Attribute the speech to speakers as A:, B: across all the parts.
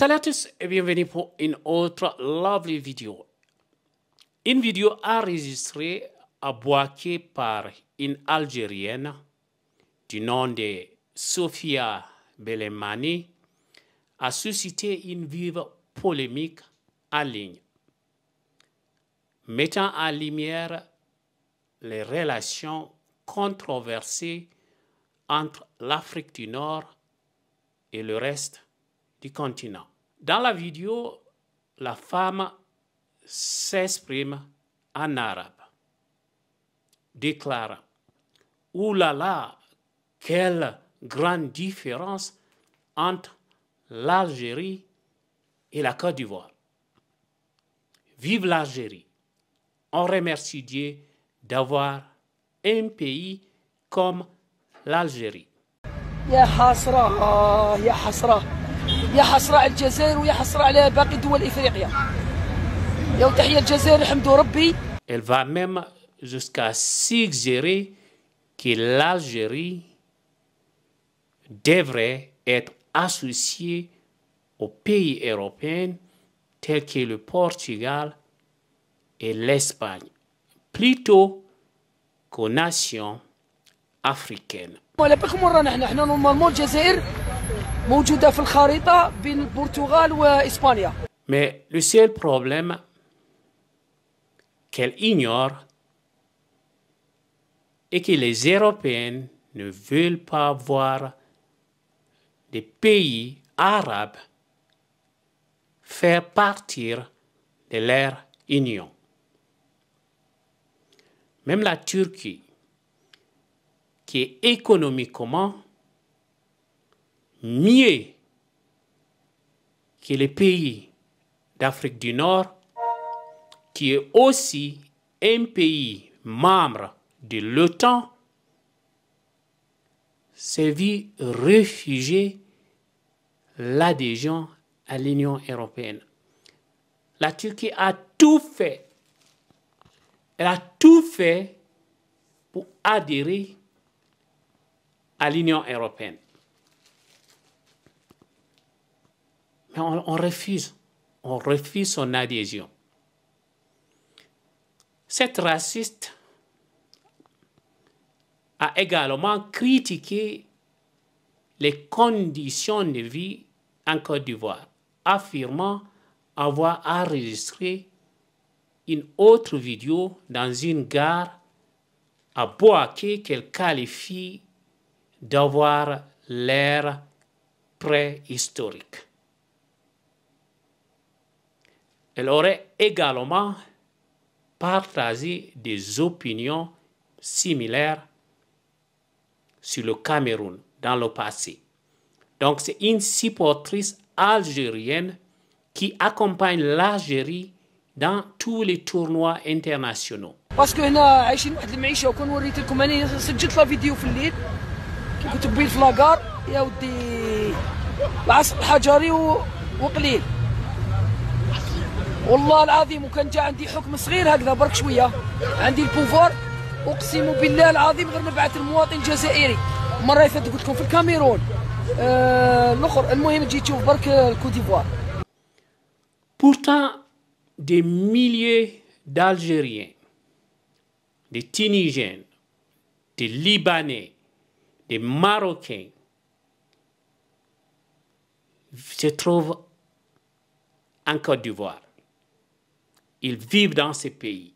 A: Salut à tous et bienvenue pour une autre lovely vidéo. Une vidéo enregistrée à Boaké par une Algérienne du nom de Sofia Belemani a suscité une vive polémique en ligne, mettant en lumière les relations controversées entre l'Afrique du Nord et le reste du continent. Dans la vidéo, la femme s'exprime en arabe, déclare oulala quelle grande différence entre l'Algérie et la Côte d'Ivoire. Vive l'Algérie. On remercie Dieu d'avoir un pays comme l'Algérie.
B: يا حسرة على الجزائر ويا حسرة على باقي دول افريقيا يا وتحية الجزائر الحمد ربي
A: Elle va même jusqu'à suggérer que l'Algérie devrait être associée aux pays européens tels que le Portugal et l'Espagne, plutôt qu'aux nations africaines. Mais le seul problème qu'elle ignore est que les Européens ne veulent pas voir des pays arabes faire partir de leur union. Même la Turquie, qui est économiquement mieux que les pays d'Afrique du Nord, qui est aussi un pays membre de l'OTAN, s'est vu réfugier l'adhésion à l'Union européenne. La Turquie a tout fait. Elle a tout fait pour adhérer à l'Union européenne. on, refuse. On refuse son adhésion. Cette raciste a également critiqué les conditions de vie en Côte d'Ivoire, affirmant avoir enregistré une autre vidéo dans une gare à Boaké qu'elle qualifie d'avoir l'air préhistorique. elle aurait également partagé des opinions similaires sur le Cameroun dans le passé. Donc c'est une supportrice algérienne qui accompagne l'Algérie dans tous les tournois
B: internationaux. Parce que هنا عايشين واحد المعيشه وكون وريتكم انا سجلت لا فيديو في الليل كي كنت بين في لاكار يا ودي العصر الحجري وقليل والله العظيم وكان جا عندي حكم صغير هكذا برك شويه عندي البوفور اقسم بالله العظيم غير نبعث المواطن الجزائري مره اللي قلت لكم في الكاميرون آه المهم تجي تشوف برك الكوت ديفوار Pourtant, des milliers d'Algériens,
A: des Tunisiens, des Libanais, des Marocains se trouvent en Côte d'Ivoire. ils vivent dans ces pays.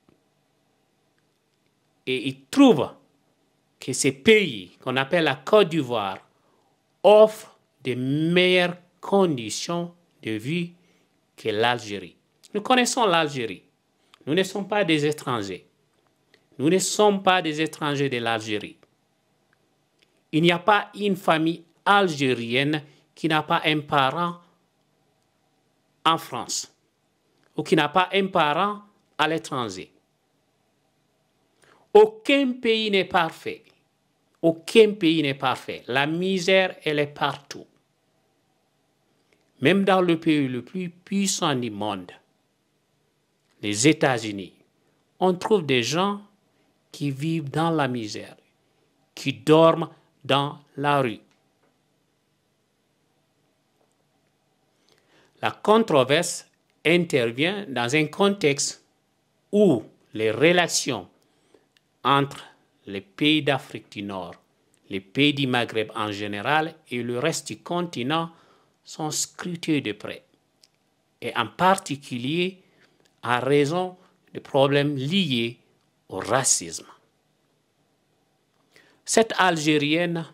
A: Et ils trouvent que ces pays qu'on appelle la Côte d'Ivoire offrent de meilleures conditions de vie que l'Algérie. Nous connaissons l'Algérie. Nous ne sommes pas des étrangers. Nous ne sommes pas des étrangers de l'Algérie. Il n'y a pas une famille algérienne qui n'a pas un parent en France ou qui n'a pas un parent à l'étranger. Aucun pays n'est parfait. Aucun pays n'est parfait. La misère, elle est partout. Même dans le pays le plus puissant du monde, les États-Unis, on trouve des gens qui vivent dans la misère, qui dorment dans la rue. La controverse intervient dans un contexte où les relations entre les pays d'Afrique du Nord, les pays du Maghreb en général et le reste du continent sont scrutées de près, et en particulier à raison des problèmes liés au racisme. Cette Algérienne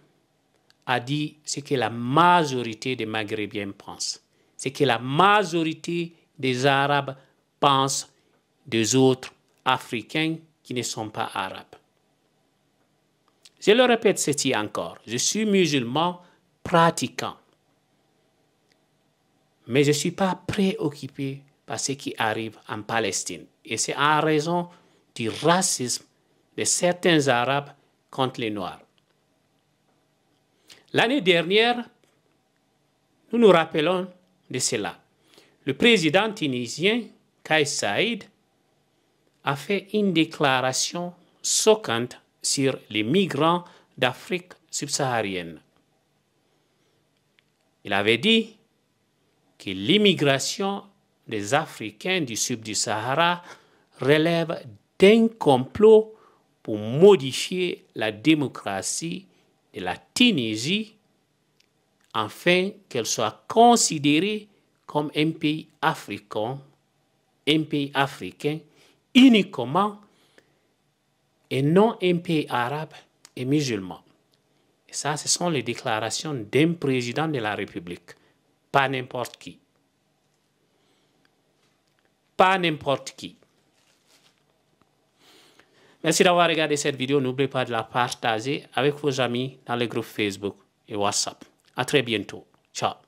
A: a dit ce que la majorité des Maghrébiens pensent, c'est que la majorité des Arabes pensent des autres Africains qui ne sont pas arabes. Je le répète ceci encore, je suis musulman pratiquant, mais je ne suis pas préoccupé par ce qui arrive en Palestine. Et c'est en raison du racisme de certains Arabes contre les Noirs. L'année dernière, nous nous rappelons de cela le président tunisien, Kais Saïd, a fait une déclaration choquante sur les migrants d'Afrique subsaharienne. Il avait dit que l'immigration des Africains du sud du Sahara relève d'un complot pour modifier la démocratie de la Tunisie afin qu'elle soit considérée comme un pays africain, un pays africain uniquement et non un pays arabe et musulman. Et ça, ce sont les déclarations d'un président de la République, pas n'importe qui. Pas n'importe qui. Merci d'avoir regardé cette vidéo. N'oubliez pas de la partager avec vos amis dans les groupes Facebook et WhatsApp. À très bientôt. Ciao.